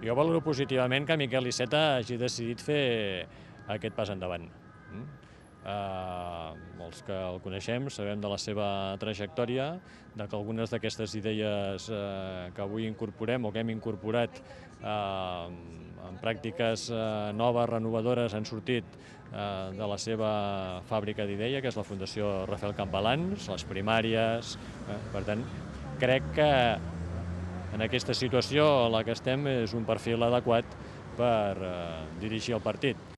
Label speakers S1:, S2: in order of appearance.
S1: Jo valoro positivament que Miquel Iceta hagi decidit fer aquest pas endavant. Mm? els eh, que el coneixem sabem de la seva trajectòria, de que algunes d'aquestes idees eh, que avui incorporem o que hem incorporat eh, en pràctiques noves, renovadores, han sortit de la seva fàbrica d'idea, que és la Fundació Rafael Campalans, les primàries... per tant, crec que en aquesta situació la que estem és un perfil adequat per eh, dirigir el partit.